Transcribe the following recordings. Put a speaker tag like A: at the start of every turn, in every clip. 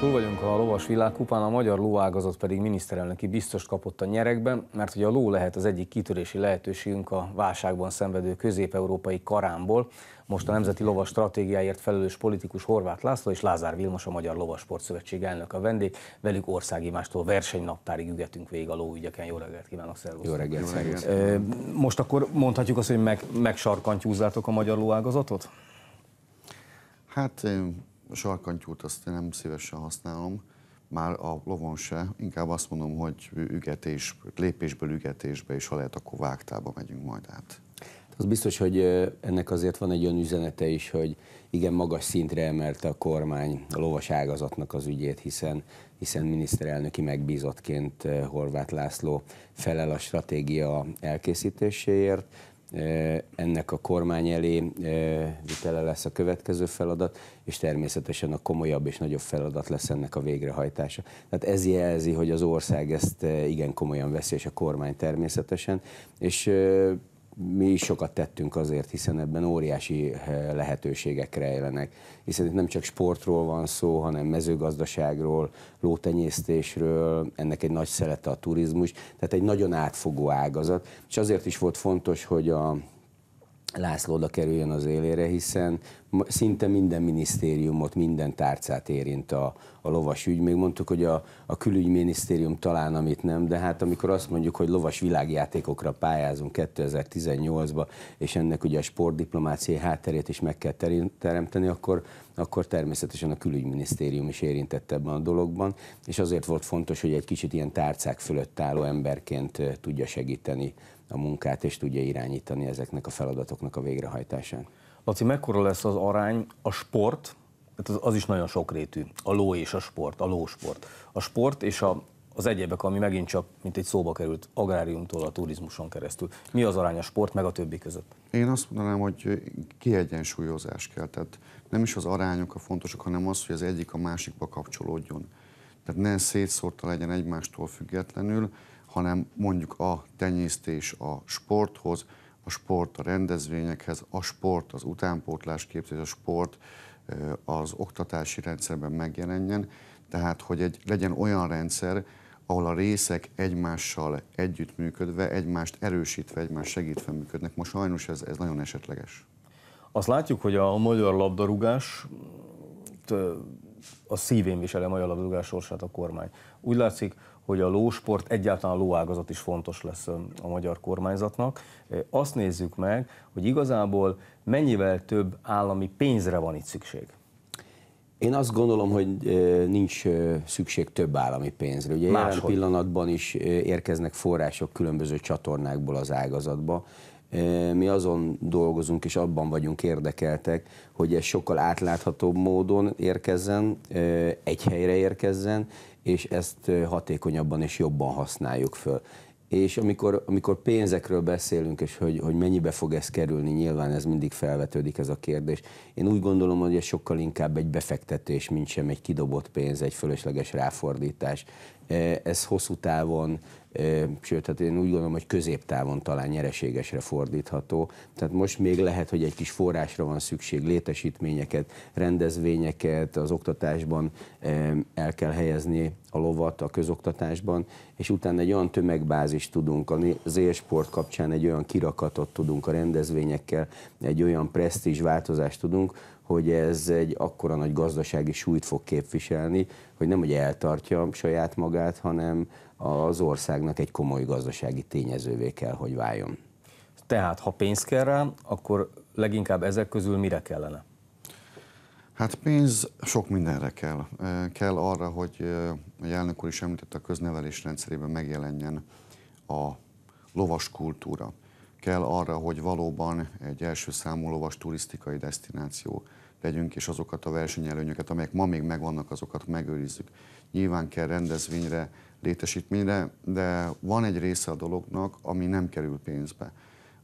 A: Túl vagyunk a lovas világkupán, a magyar lóágazat pedig miniszterelnöki biztos kapott a nyerekben, mert hogy a ló lehet az egyik kitörési lehetőségünk a válságban szenvedő közép-európai karámból. Most a Nemzeti Lovas Stratégiáért felelős politikus Horváth László és Lázár Vilmos, a Magyar Lovas Sportszövetség elnök a vendég. Velük országimástól versenynaptárig ügetünk végig a lóügyeken. Jó reggelt kívánok, szervusz! Jó reggelt, szervusz! Most akkor mondhatjuk azt, hogy meg, megsarkantyúzzátok a magyar lóágazatot?
B: Hát sarkantyút azt én nem szívesen használom, már a lovon se, inkább azt mondom, hogy ügetés, lépésből ügetésbe, és ha lehet, akkor vágtába megyünk majd át. Az biztos, hogy ennek azért van
C: egy olyan üzenete is, hogy igen, magas szintre emelte a kormány a lovas ágazatnak az ügyét, hiszen, hiszen miniszterelnöki megbízottként Horváth László felel a stratégia elkészítéséért, ennek a kormány elé vitele lesz a következő feladat, és természetesen a komolyabb és nagyobb feladat lesz ennek a végrehajtása. Tehát ez jelzi, hogy az ország ezt igen komolyan veszi, és a kormány természetesen, és mi is sokat tettünk azért, hiszen ebben óriási eh, lehetőségek rejlenek. Hiszen itt nem csak sportról van szó, hanem mezőgazdaságról, lótenyésztésről, ennek egy nagy szelete a turizmus, tehát egy nagyon átfogó ágazat. És azért is volt fontos, hogy a László oda kerüljön az élére, hiszen szinte minden minisztériumot, minden tárcát érint a, a lovas ügy. Még mondtuk, hogy a, a külügyminisztérium talán, amit nem, de hát amikor azt mondjuk, hogy lovas világjátékokra pályázunk 2018-ba, és ennek ugye a sportdiplomáciai hátterét is meg kell teremteni, akkor, akkor természetesen a külügyminisztérium is érintett ebben a dologban, és azért volt fontos, hogy egy kicsit ilyen tárcák fölött álló emberként tudja segíteni a munkát, és tudja irányítani ezeknek a feladatoknak a végrehajtását. Laci, mekkora lesz az arány a sport, hát az, az is nagyon sokrétű, a ló és a
A: sport, a lósport. A sport és a, az egyebek, ami megint csak, mint egy szóba került, agráriumtól a turizmuson keresztül. Mi az arány a sport meg a többi között?
B: Én azt mondanám, hogy kiegyensúlyozás kell. Tehát nem is az arányok a fontosak, hanem az, hogy az egyik a másikba kapcsolódjon. Tehát ne szétszórta legyen egymástól függetlenül, hanem mondjuk a tenyésztés a sporthoz, a sport a rendezvényekhez, a sport az utánpótlás képzés, a sport az oktatási rendszerben megjelenjen, tehát hogy egy, legyen olyan rendszer, ahol a részek egymással együttműködve, egymást erősítve, egymást segítve működnek. Most sajnos ez, ez nagyon esetleges. Azt látjuk, hogy a magyar labdarúgás a szívén viseli
A: a magyar labdarúgás sorsát a kormány. Úgy látszik, hogy a lósport, egyáltalán a lóágazat is fontos lesz a magyar kormányzatnak. Azt nézzük meg, hogy igazából mennyivel több állami pénzre van itt szükség.
C: Én azt gondolom, hogy nincs szükség több állami pénzre. Ugye Máshogy. jelen pillanatban is érkeznek források különböző csatornákból az ágazatba mi azon dolgozunk és abban vagyunk érdekeltek, hogy ez sokkal átláthatóbb módon érkezzen, egy helyre érkezzen, és ezt hatékonyabban és jobban használjuk föl. És amikor, amikor pénzekről beszélünk, és hogy, hogy mennyibe fog ez kerülni, nyilván ez mindig felvetődik ez a kérdés. Én úgy gondolom, hogy ez sokkal inkább egy befektetés, mint sem egy kidobott pénz, egy fölösleges ráfordítás. E, ez hosszú távon, e, sőt, hát én úgy gondolom, hogy középtávon talán nyereségesre fordítható. Tehát most még lehet, hogy egy kis forrásra van szükség, létesítményeket, rendezvényeket, az oktatásban e, el kell helyezni a lovat a közoktatásban, és utána egy olyan tömegbázis tudunk, az élsport kapcsán egy olyan kirakatot tudunk a rendezvényekkel, egy olyan presztízs változást tudunk, hogy ez egy akkora nagy gazdasági súlyt fog képviselni, hogy nem hogy eltartja saját magát, hanem az országnak egy komoly gazdasági
B: tényezővé kell, hogy váljon. Tehát,
A: ha pénz kell rá, akkor leginkább ezek
B: közül mire kellene? Hát pénz sok mindenre kell. Kell arra, hogy a elnök úr is említett a köznevelés rendszerében megjelenjen a lovas kultúra kell arra, hogy valóban egy első számú lovas turisztikai destináció legyünk, és azokat a versenyelőnyöket, amelyek ma még megvannak, azokat megőrizzük. Nyilván kell rendezvényre, létesítményre, de van egy része a dolognak, ami nem kerül pénzbe.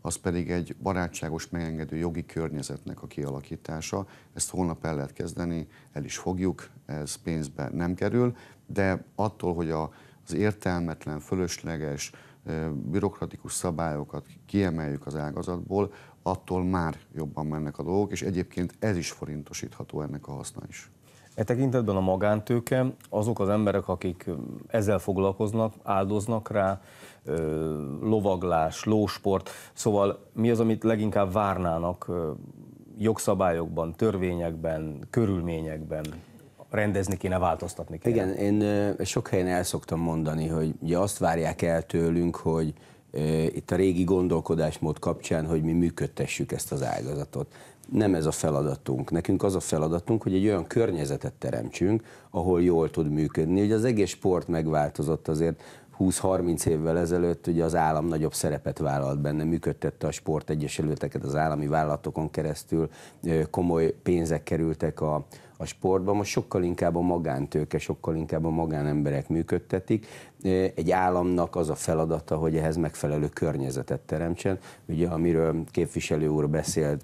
B: Az pedig egy barátságos, megengedő jogi környezetnek a kialakítása. Ezt holnap el lehet kezdeni, el is fogjuk, ez pénzbe nem kerül, de attól, hogy a, az értelmetlen, fölösleges, bürokratikus szabályokat kiemeljük az ágazatból, attól már jobban mennek a dolgok, és egyébként ez is forintosítható ennek a haszna is. E tekintetben a magántőke,
A: azok az emberek, akik ezzel foglalkoznak, áldoznak rá, lovaglás, lósport, szóval mi az, amit leginkább várnának jogszabályokban, törvényekben, körülményekben? rendezni kéne, változtatni kéne.
C: Igen, én sok helyen el szoktam mondani, hogy ugye azt várják el tőlünk, hogy itt a régi gondolkodásmód kapcsán, hogy mi működtessük ezt az ágazatot. Nem ez a feladatunk. Nekünk az a feladatunk, hogy egy olyan környezetet teremtsünk, ahol jól tud működni. Ugye az egész sport megváltozott azért, 20-30 évvel ezelőtt ugye az állam nagyobb szerepet vállalt benne, működtette a sportegyesülőteket az állami vállalatokon keresztül, komoly pénzek kerültek a, a sportban, most sokkal inkább a magántőke, sokkal inkább a magánemberek működtetik. Egy államnak az a feladata, hogy ehhez megfelelő környezetet teremtsen. Ugye, amiről képviselő úr beszélt,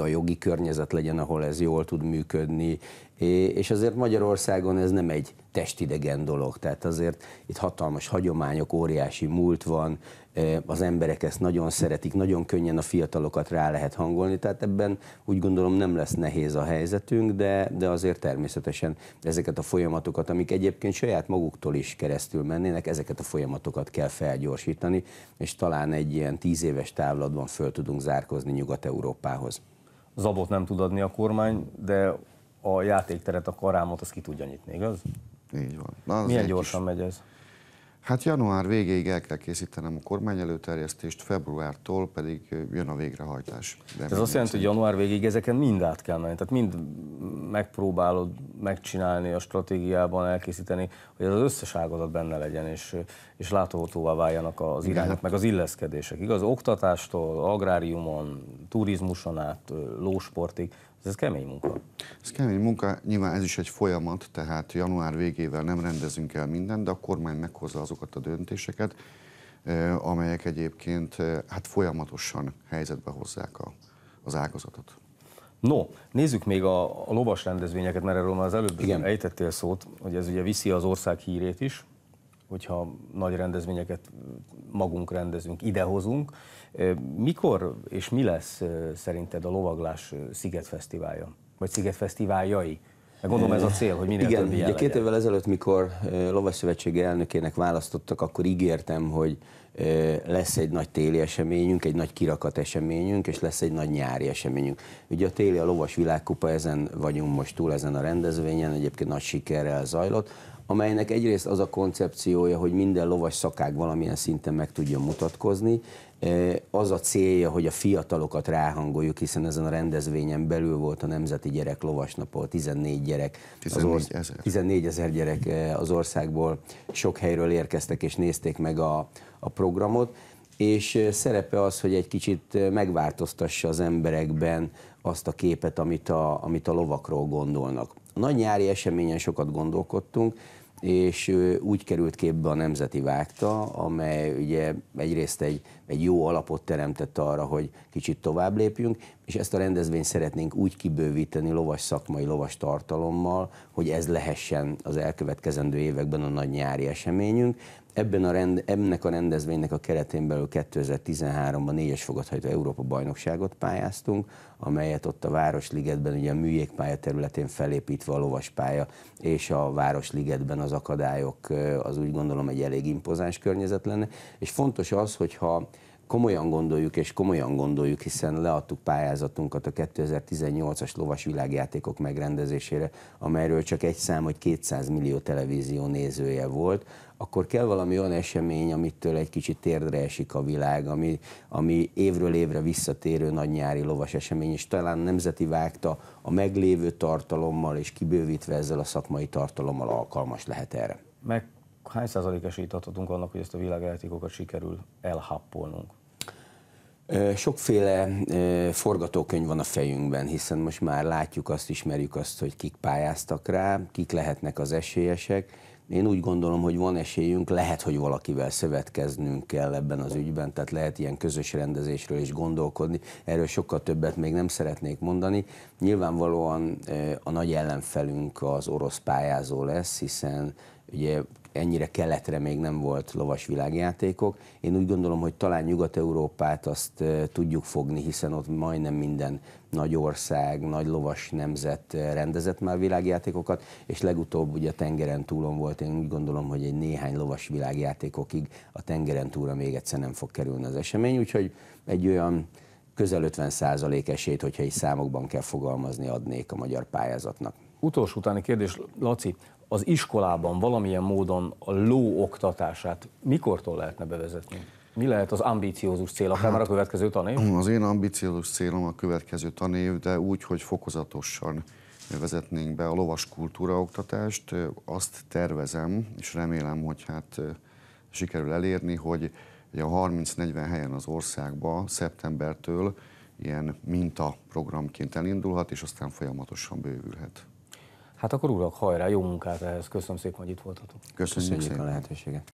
C: a jogi környezet legyen, ahol ez jól tud működni, és azért Magyarországon ez nem egy testidegen dolog, tehát azért itt hatalmas hagyományok, óriási múlt van, e, az emberek ezt nagyon szeretik, nagyon könnyen a fiatalokat rá lehet hangolni, tehát ebben úgy gondolom nem lesz nehéz a helyzetünk, de, de azért természetesen ezeket a folyamatokat, amik egyébként saját maguktól is keresztül mennének, ezeket a folyamatokat kell felgyorsítani, és talán egy ilyen tíz éves távlatban föl tudunk zárkozni Nyugat-Európához.
A: Zabot nem tud adni a kormány, de a játékteret, a karámot, az ki tudja nyitni,
B: igaz? Így van. Na, Milyen gyorsan is. megy ez? Hát január végéig el kell készítenem a kormány előterjesztést, februártól pedig jön a végrehajtás. De ez azt jelenti, hogy
A: január végéig ezeken mind át kell menni, tehát mind megpróbálod megcsinálni a stratégiában, elkészíteni, hogy az összes ágazat benne legyen, és, és láthatóvá váljanak az irányok, hát... meg az illeszkedések, igaz? Oktatástól, agráriumon, turizmuson át,
B: lósportig, ez kemény munka. Ez kemény munka, nyilván ez is egy folyamat, tehát január végével nem rendezünk el mindent, de a kormány meghozza azokat a döntéseket, eh, amelyek egyébként eh, hát folyamatosan helyzetbe hozzák a, az ágazatot.
A: No, nézzük még a, a lovas rendezvényeket, mert erről már az előbb Igen. ejtettél szót, hogy ez ugye viszi az ország hírét is hogyha nagy rendezvényeket magunk rendezünk, idehozunk. Mikor és mi lesz szerinted a Lovaglás Sziget Fesztiválja? Vagy Sziget Fesztiváljai? Gondolom ez a cél, hogy minél Igen, ugye két
C: évvel ezelőtt, mikor Lovas elnökének választottak, akkor ígértem, hogy lesz egy nagy téli eseményünk, egy nagy kirakat eseményünk, és lesz egy nagy nyári eseményünk. Ugye a téli a Lovas Világkupa, ezen vagyunk most túl, ezen a rendezvényen, egyébként nagy sikerrel zajlott amelynek egyrészt az a koncepciója, hogy minden lovas szakág valamilyen szinten meg tudjon mutatkozni, e, az a célja, hogy a fiatalokat ráhangoljuk, hiszen ezen a rendezvényen belül volt a Nemzeti Gyerek Lovasnapol, 14 gyerek, 14 ezer. ezer gyerek e, az országból sok helyről érkeztek és nézték meg a, a programot, és e, szerepe az, hogy egy kicsit megváltoztassa az emberekben azt a képet, amit a, amit a lovakról gondolnak. A nagy nyári eseményen sokat gondolkodtunk, és úgy került képbe a Nemzeti Vágta, amely ugye egyrészt egy, egy jó alapot teremtett arra, hogy kicsit tovább lépjünk, és ezt a rendezvényt szeretnénk úgy kibővíteni lovas szakmai, lovas tartalommal, hogy ez lehessen az elkövetkezendő években a nagy nyári eseményünk. Ebben a rend, ennek a rendezvénynek a keretén belül 2013-ban négyes fogadható Európa bajnokságot pályáztunk, amelyet ott a Városligetben, ugye a műjégpálya területén felépítve a lovaspálya, és a Városligetben az akadályok, az úgy gondolom egy elég impozáns környezet lenne. És fontos az, hogyha komolyan gondoljuk, és komolyan gondoljuk, hiszen leadtuk pályázatunkat a 2018-as lovas világjátékok megrendezésére, amelyről csak egy szám, hogy 200 millió televízió nézője volt, akkor kell valami olyan esemény, amitől egy kicsit térdre esik a világ, ami, ami évről évre visszatérő nagy nyári lovas esemény, és talán nemzeti vágta a meglévő tartalommal és kibővítve ezzel a szakmai tartalommal alkalmas lehet erre. Meg hány százalék esélyt adhatunk annak, hogy ezt a világjátékokat sikerül
A: elhappolnunk?
C: Sokféle forgatókönyv van a fejünkben, hiszen most már látjuk azt, ismerjük azt, hogy kik pályáztak rá, kik lehetnek az esélyesek. Én úgy gondolom, hogy van esélyünk, lehet, hogy valakivel szövetkeznünk kell ebben az ügyben, tehát lehet ilyen közös rendezésről is gondolkodni. Erről sokkal többet még nem szeretnék mondani. Nyilvánvalóan a nagy ellenfelünk az orosz pályázó lesz, hiszen ugye ennyire keletre még nem volt lovas világjátékok. Én úgy gondolom, hogy talán Nyugat-Európát azt tudjuk fogni, hiszen ott majdnem minden nagy ország, nagy lovas nemzet rendezett már világjátékokat, és legutóbb ugye a tengeren túlon volt, én úgy gondolom, hogy egy néhány lovas világjátékokig a tengeren túlra még egyszer nem fog kerülni az esemény, úgyhogy egy olyan közel 50 százalék esélyt, hogyha egy számokban kell fogalmazni, adnék a magyar pályázatnak. Utolsó utáni kérdés, Laci,
A: az iskolában valamilyen módon a ló oktatását mikortól lehetne bevezetni?
B: Mi lehet az ambíciózus cél, akár hát, már a következő tanév? Az én ambíciózus célom a következő tanév, de úgy, hogy fokozatosan vezetnénk be a lovas kultúra oktatást. Azt tervezem, és remélem, hogy hát sikerül elérni, hogy a 30-40 helyen az országba szeptembertől ilyen mintaprogramként elindulhat, és aztán folyamatosan bővülhet. Hát akkor
A: urak, hajrá, jó munkát ehhez. Köszönöm szépen, hogy itt voltatok. Köszönjük, Köszönjük szépen. a lehetőséget.